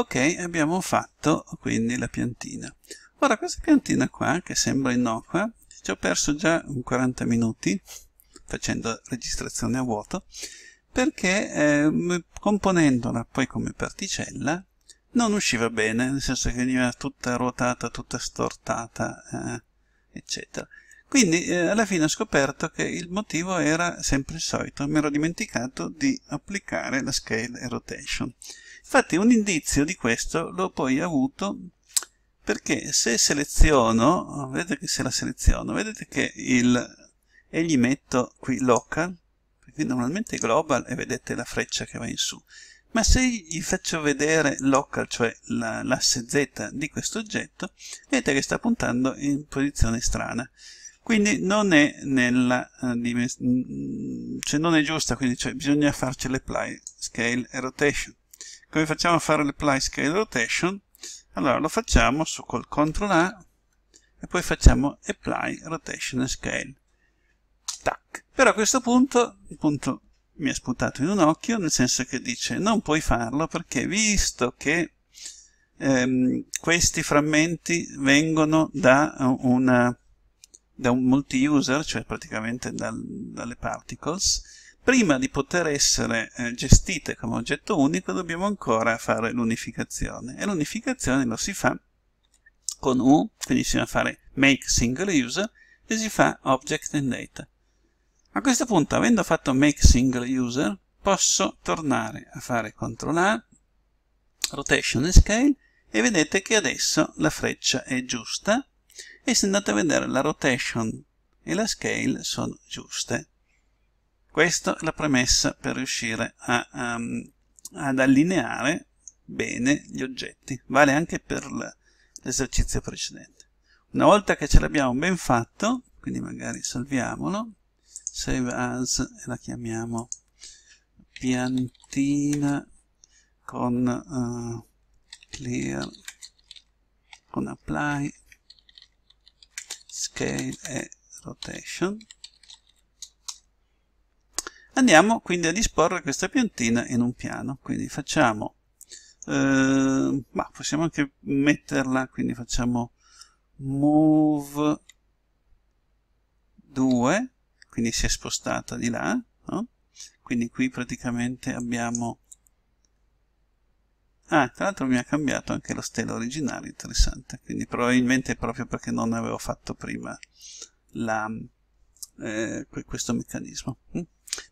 ok abbiamo fatto quindi la piantina ora questa piantina qua che sembra innocua ci ho perso già 40 minuti facendo registrazione a vuoto perché eh, componendola poi come particella non usciva bene, nel senso che veniva tutta ruotata, tutta stortata, eh, eccetera. Quindi eh, alla fine ho scoperto che il motivo era sempre il solito, mi ero dimenticato di applicare la scale e rotation. Infatti un indizio di questo l'ho poi avuto perché se seleziono, vedete che se la seleziono, vedete che il, e gli metto qui local, perché normalmente è global e vedete la freccia che va in su, ma se gli faccio vedere local, cioè l'asse la, Z di questo oggetto, vedete che sta puntando in posizione strana. Quindi non è, nella, eh, mm, cioè non è giusta, quindi cioè bisogna farci l'apply, scale e rotation. Come facciamo a fare l'apply scale rotation? Allora lo facciamo su col CTRL A e poi facciamo apply rotation scale. Tac. Però a questo punto, punto mi ha sputato in un occhio, nel senso che dice non puoi farlo perché visto che ehm, questi frammenti vengono da, una, da un multi-user, cioè praticamente dal, dalle particles, prima di poter essere eh, gestite come oggetto unico dobbiamo ancora fare l'unificazione e l'unificazione lo si fa con U, quindi si va a fare make single user e si fa object and data. A questo punto avendo fatto make single user posso tornare a fare CTRL A, rotation e scale e vedete che adesso la freccia è giusta e se andate a vedere la rotation e la scale sono giuste. Questa è la premessa per riuscire a, um, ad allineare bene gli oggetti. Vale anche per l'esercizio precedente. Una volta che ce l'abbiamo ben fatto, quindi magari salviamolo, save as e la chiamiamo piantina con uh, clear, con apply, scale e rotation Andiamo quindi a disporre questa piantina in un piano, quindi facciamo, eh, ma possiamo anche metterla, quindi facciamo move 2, quindi si è spostata di là, no? quindi qui praticamente abbiamo Ah, tra l'altro mi ha cambiato anche lo stelo originale, interessante, quindi probabilmente proprio perché non avevo fatto prima la, eh, questo meccanismo. Mm?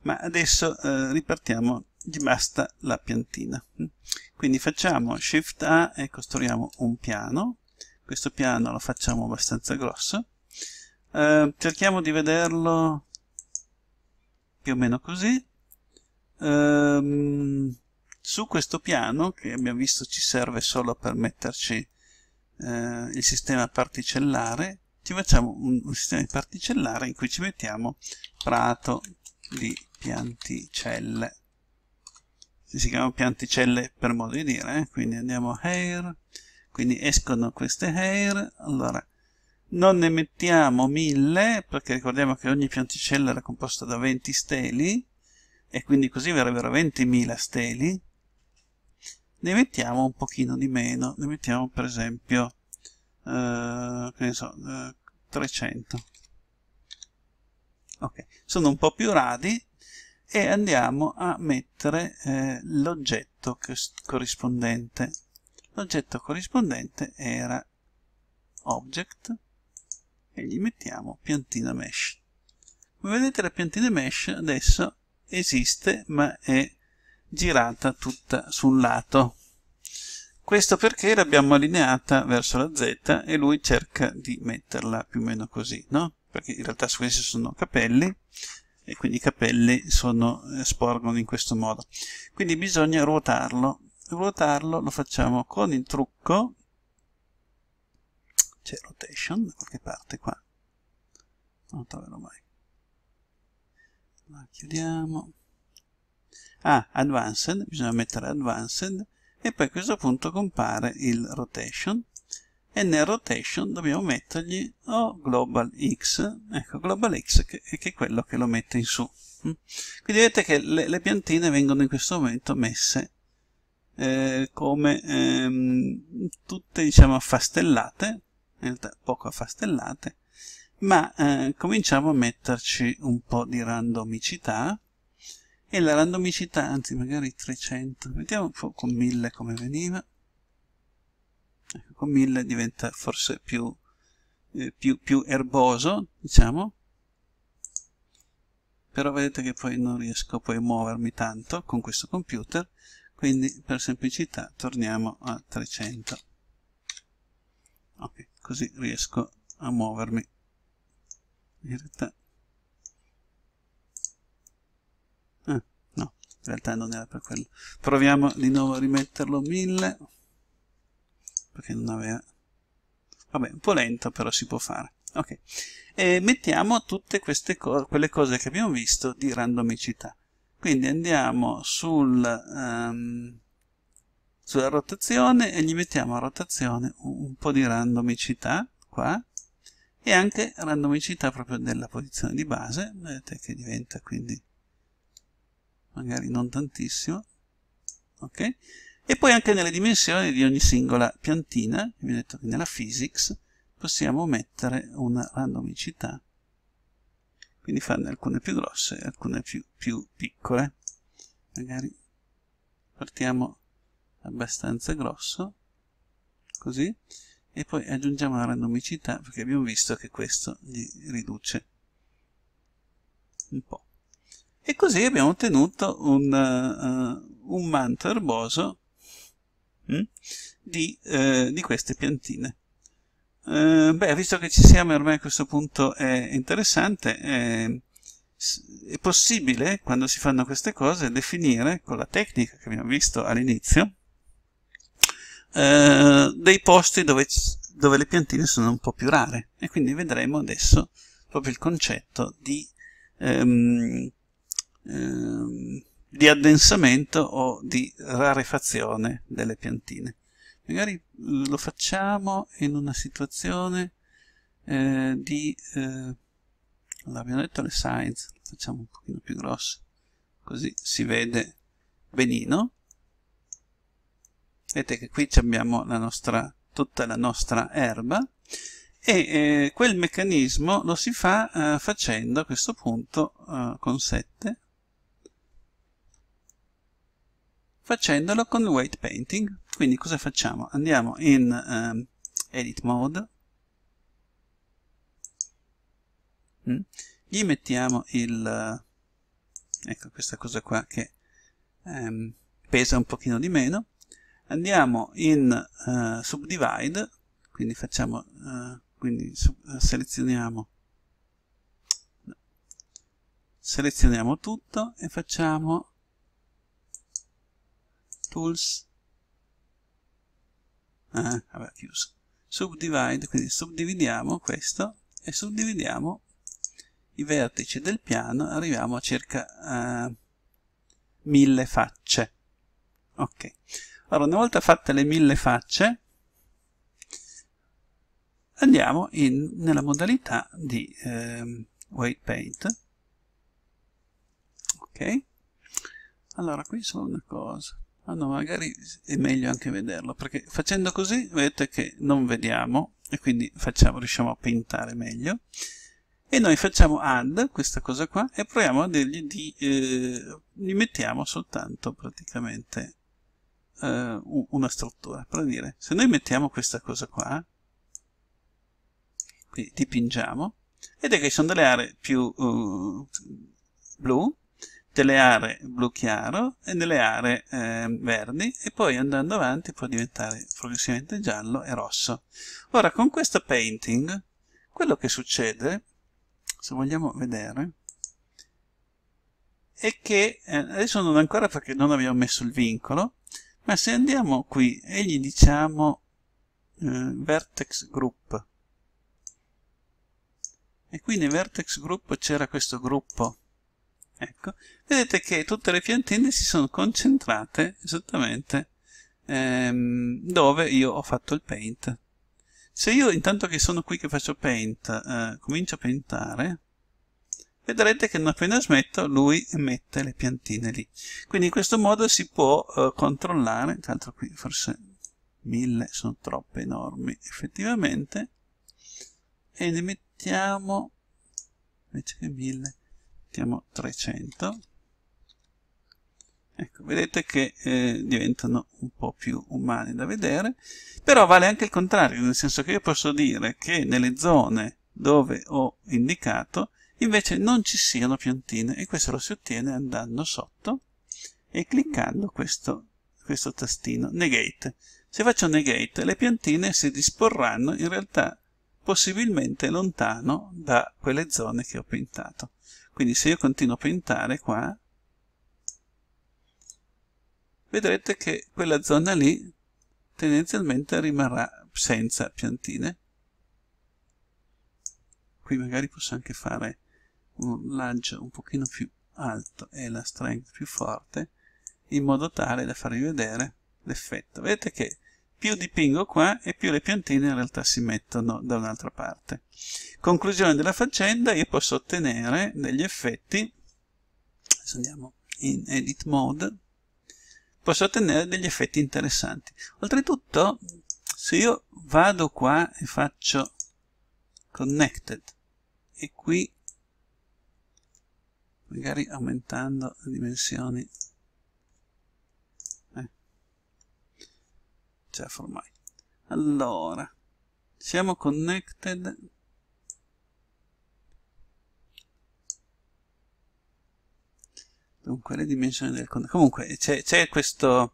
Ma adesso eh, ripartiamo, gli basta la piantina. Mm? Quindi facciamo Shift A e costruiamo un piano. Questo piano lo facciamo abbastanza grosso. Eh, cerchiamo di vederlo più o meno così. Ehm, su questo piano, che abbiamo visto ci serve solo per metterci eh, il sistema particellare, ci facciamo un, un sistema di particellare in cui ci mettiamo prato di pianticelle si chiamano pianticelle per modo di dire eh? quindi andiamo hair quindi escono queste hair allora non ne mettiamo mille perché ricordiamo che ogni pianticella era composta da 20 steli e quindi così verrebbero 20.000 steli ne mettiamo un pochino di meno ne mettiamo per esempio eh, che ne so, 300. Eh, ok, sono un po' più radi e andiamo a mettere eh, l'oggetto corrispondente. L'oggetto corrispondente era object e gli mettiamo piantina mesh. Come vedete la piantina mesh adesso esiste ma è girata tutta un lato. Questo perché l'abbiamo allineata verso la z e lui cerca di metterla più o meno così, no? Perché in realtà questi sono capelli e quindi i capelli sono, eh, sporgono in questo modo. Quindi bisogna ruotarlo. Ruotarlo lo facciamo con il trucco, c'è rotation da qualche parte qua, non troverò mai. La chiudiamo. Ah, advanced, bisogna mettere advanced e poi a questo punto compare il rotation e nel rotation dobbiamo mettergli o oh, global x ecco global x che, è quello che lo mette in su mm. quindi vedete che le, le piantine vengono in questo momento messe eh, come ehm, tutte diciamo affastellate in realtà poco affastellate ma eh, cominciamo a metterci un po' di randomicità e la randomicità, anzi magari 300, vediamo un po' con 1000 come veniva, ecco, con 1000 diventa forse più, eh, più, più erboso, diciamo, però vedete che poi non riesco poi a muovermi tanto con questo computer, quindi per semplicità torniamo a 300. Ok, così riesco a muovermi. In realtà in realtà non era per quello proviamo di nuovo a rimetterlo 1000 perché non aveva vabbè un po' lento però si può fare ok e mettiamo tutte queste cose quelle cose che abbiamo visto di randomicità quindi andiamo sul, um, sulla rotazione e gli mettiamo a rotazione un po' di randomicità qua e anche randomicità proprio della posizione di base vedete che diventa quindi magari non tantissimo, ok? E poi anche nelle dimensioni di ogni singola piantina, vi ho detto che nella physics possiamo mettere una randomicità, quindi farne alcune più grosse e alcune più, più piccole. Magari partiamo abbastanza grosso, così, e poi aggiungiamo la randomicità perché abbiamo visto che questo gli riduce un po' e così abbiamo ottenuto un, uh, un manto erboso mh, hm, di, uh, di, queste piantine. Uh, beh, visto che ci siamo ormai a questo punto è interessante, è, ehm, è possibile, quando si fanno queste cose, definire, con la tecnica che abbiamo visto all'inizio, dei posti dove, dove le piantine sono un po' più rare. E quindi vedremo adesso proprio il concetto di... Um, Ehm, di addensamento o di rarefazione delle piantine. Magari lo facciamo in una situazione eh, di, eh, l'abbiamo detto le size, facciamo un pochino più grosso, così si vede benino. Vedete che qui abbiamo la nostra, tutta la nostra erba e eh, quel meccanismo lo si fa eh, facendo a questo punto eh, con 7 facendolo con il weight painting. Quindi cosa facciamo? Andiamo in um, edit mode, mm. gli mettiamo il, eh, ecco questa cosa qua che um, pesa un pochino di meno, andiamo in uh, subdivide, quindi facciamo, uh, quindi sub selezioniamo selezioniamo tutto e facciamo tools ah, vabbè, chiuso subdivide quindi suddividiamo questo e suddividiamo i vertici del piano arriviamo a circa uh, mille facce ok allora una volta fatte le mille facce andiamo in, nella modalità di eh, white paint ok allora qui solo una cosa quando ah, magari è meglio anche vederlo, perché facendo così vedete che non vediamo, e quindi facciamo, riusciamo a pintare meglio, e noi facciamo add, questa cosa qua, e proviamo a dirgli di, eh, gli mettiamo soltanto praticamente eh, una struttura, per dire, se noi mettiamo questa cosa qua, quindi dipingiamo, vedete che ci sono delle aree più uh, blu, tutte le aree blu chiaro e nelle aree eh, verdi e poi andando avanti può diventare progressivamente giallo e rosso. Ora con questo painting quello che succede, se vogliamo vedere, è che, eh, adesso non ancora perché non abbiamo messo il vincolo, ma se andiamo qui e gli diciamo eh, vertex group, e qui nel vertex group c'era questo gruppo Ecco, vedete che tutte le piantine si sono concentrate esattamente ehm, dove io ho fatto il paint. Se io intanto che sono qui che faccio paint, eh, comincio a paintare, vedrete che non appena smetto lui mette le piantine lì. Quindi in questo modo si può eh, controllare, tra l'altro qui forse mille sono troppe enormi effettivamente, e ne mettiamo invece che mille mettiamo 300 ecco vedete che eh, diventano un po' più umani da vedere però vale anche il contrario nel senso che io posso dire che nelle zone dove ho indicato invece non ci siano piantine e questo lo si ottiene andando sotto e cliccando questo, questo tastino negate se faccio negate le piantine si disporranno in realtà possibilmente lontano da quelle zone che ho pintato quindi se io continuo a pintare qua, vedrete che quella zona lì tendenzialmente rimarrà senza piantine. Qui magari posso anche fare un lancio un pochino più alto e la strength più forte, in modo tale da farvi vedere l'effetto. Vedete che più dipingo qua e più le piantine in realtà si mettono da un'altra parte. Conclusione della faccenda, io posso ottenere degli effetti, adesso andiamo in Edit Mode, posso ottenere degli effetti interessanti. Oltretutto, se io vado qua e faccio Connected, e qui, magari aumentando le dimensioni chef ormai. Allora, siamo connected. Dunque, le dimensioni del connettore. Comunque, c'è questa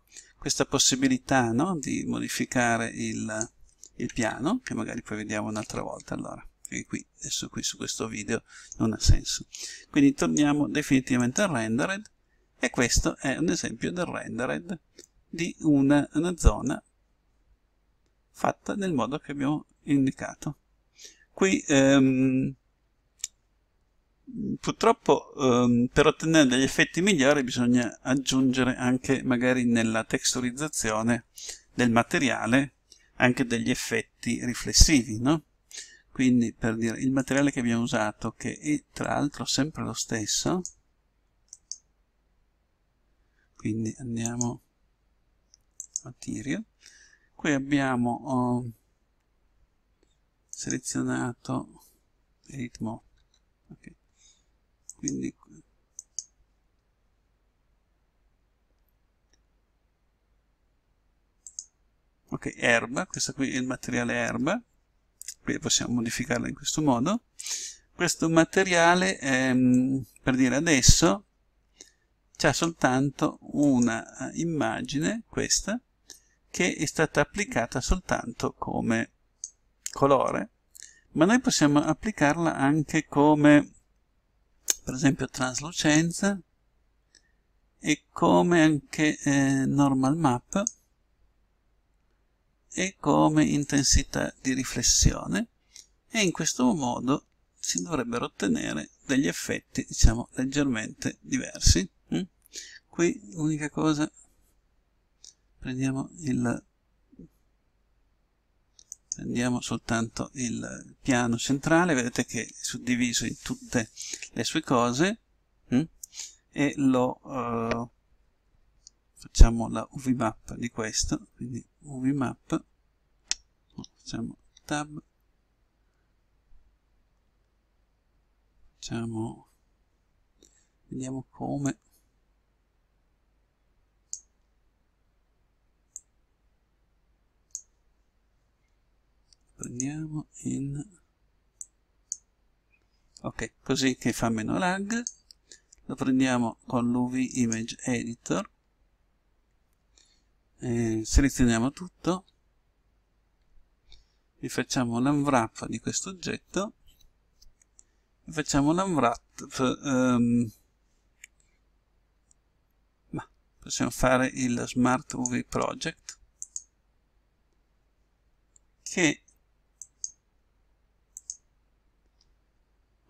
possibilità no? di modificare il, il, piano, che magari poi vediamo un'altra volta. Allora, e qui, adesso qui su questo video non ha senso. Quindi torniamo definitivamente al rendered, e questo è un esempio del rendered di una, una zona fatta nel modo che abbiamo indicato. Qui ehm, purtroppo ehm, per ottenere degli effetti migliori bisogna aggiungere anche magari nella texturizzazione del materiale anche degli effetti riflessivi, no? Quindi per dire il materiale che abbiamo usato, che è tra l'altro sempre lo stesso, quindi andiamo a Tirio, qui abbiamo oh, selezionato ritmo okay. quindi ok erba questo qui è il materiale erba qui possiamo modificarla in questo modo questo materiale ehm, per dire adesso c'è soltanto una eh, immagine questa che è stata applicata soltanto come colore, ma noi possiamo applicarla anche come, per esempio, traslucenza e come anche eh, normal map e come intensità di riflessione e in questo modo si dovrebbero ottenere degli effetti diciamo leggermente diversi mm? qui l'unica cosa prendiamo il prendiamo soltanto il piano centrale vedete che è suddiviso in tutte le sue cose hm? e lo eh, facciamo la UV map di questo quindi UV map facciamo tab facciamo vediamo come prendiamo in ok così che fa meno lag lo prendiamo con l'UV Image Editor e selezioniamo tutto e facciamo l'unwrap di questo oggetto e facciamo l'unwrap um, ehm, possiamo fare il Smart UV Project che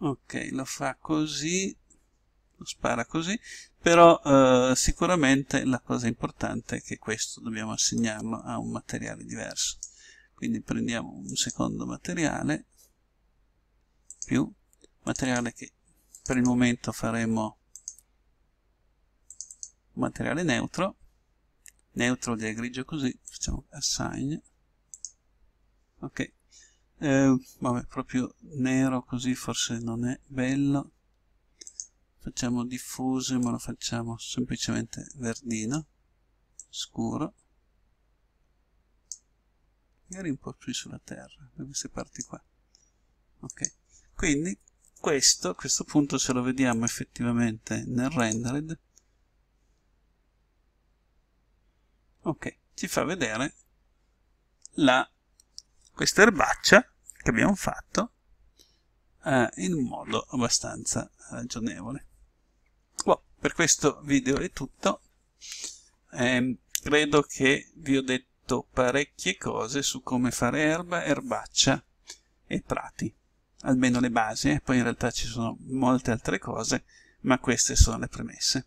ok lo fa così lo spara così però eh, sicuramente la cosa importante è che questo dobbiamo assegnarlo a un materiale diverso quindi prendiamo un secondo materiale più materiale che per il momento faremo materiale neutro neutro del grigio così facciamo assign ok eh, vabbè proprio nero così forse non è bello facciamo diffuso ma lo facciamo semplicemente verdino scuro magari un po' più sulla terra da queste parti qua ok quindi questo a questo punto se lo vediamo effettivamente nel rendered ok ci fa vedere la questa erbaccia che abbiamo fatto eh, in un modo abbastanza ragionevole. Boh, per questo video è tutto. Eh, credo che vi ho detto parecchie cose su come fare erba, erbaccia e prati, almeno le basi, eh? poi in realtà ci sono molte altre cose, ma queste sono le premesse.